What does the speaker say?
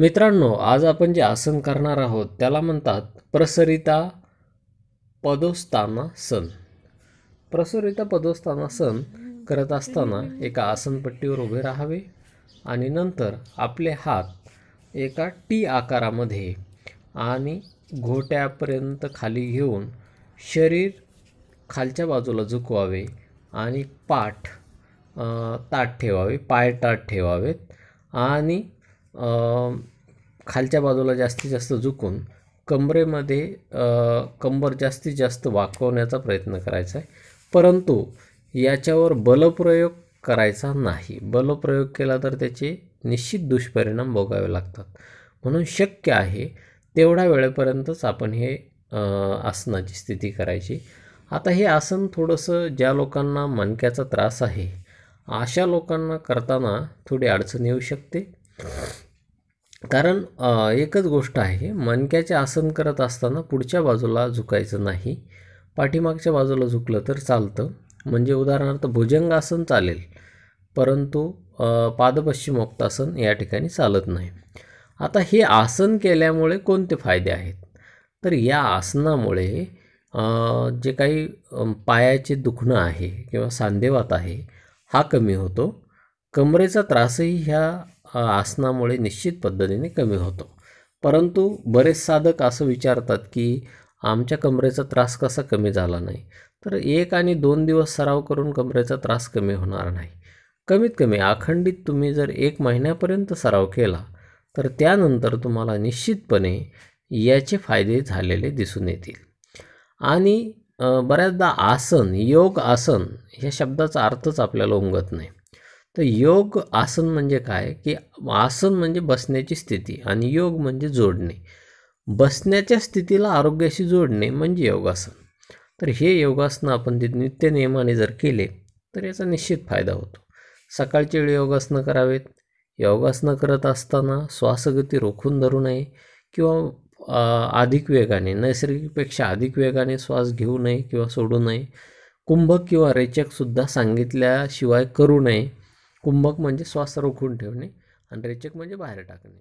मित्रांनो आज आपण जे आसन करणार आहोत त्याला म्हणतात प्रसरिता पदोस्तानासन प्रसरिता पदोस्तानासन करत असताना एका आसनपट्टीवर उभे राहावे आणि नंतर आपले हात एका टी आकारामध्ये आणि घोट्यापर्यंत खाली घेऊन शरीर खालच्या बाजूला झुकवावे आणि पाठ ताट ठेवावे पाय ताट ठेवावेत आणि खालच्या बाजूला जास्तीत जास्त झुकून कमरेमध्ये कंबर जास्तीत जास्त वाकवण्याचा प्रयत्न करायचा आहे परंतु याच्यावर बलप्रयोग करायचा नाही बलप्रयोग केला तर त्याचे निश्चित दुष्परिणाम भोगावे लागतात म्हणून शक्य आहे तेवढ्या वेळेपर्यंतच आपण हे आसनाची स्थिती करायची आता हे आसन थोडंसं ज्या लोकांना मणक्याचा त्रास आहे अशा लोकांना करताना थोडी अडचण येऊ शकते कारण एकच गोष्ट आहे मणक्याचे आसन करत असताना पुढच्या बाजूला झुकायचं नाही पाठीमागच्या बाजूला झुकलं तर चालतं म्हणजे उदाहरणार्थ भुजंगासन चालेल परंतु पादपश्चिमोक्तासन या ठिकाणी चालत नाही आता हे आसन केल्यामुळे कोणते फायदे आहेत तर या आसनामुळे जे काही पायाचे दुखणं आहे किंवा सांधेवात आहे हा कमी होतो कमरेचा त्रासही ह्या आसनामुळे निश्चित पद्धतीने कमी होतो परंतु बरेच साधक असं विचारतात की आमच्या कमरेचा त्रास कसा कमी झाला नाही तर एक आणि दोन दिवस सराव करून कमरेचा त्रास कमी होणार नाही कमीत कमी अखंडित तुम्ही जर एक महिन्यापर्यंत सराव केला तर त्यानंतर तुम्हाला निश्चितपणे याचे फायदे झालेले दिसून येतील आणि बऱ्याचदा आसन योग आसन ह्या शब्दाचा अर्थच आपल्याला उमगत नाही तर योग आसन म्हणजे काय की आसन म्हणजे बसण्याची स्थिती आणि योग म्हणजे जोडणे बसण्याच्या स्थितीला आरोग्याशी जोडणे म्हणजे योगासन तर हे योगासनं आपण ते नित्य नियमाने जर केले तर याचा निश्चित फायदा होतो सकाळच्या वेळी योगासनं करावेत योगासनं करत असताना श्वासगती रोखून धरू नये किंवा अधिक वेगाने नैसर्गिकपेक्षा अधिक वेगाने श्वास घेऊ नये किंवा सोडू नये कुंभक किंवा रेचकसुद्धा सांगितल्याशिवाय करू नये कुंभक म्हणजे श्वास रोखून ठेवणे आणि रेचक म्हणजे बाहेर टाकणे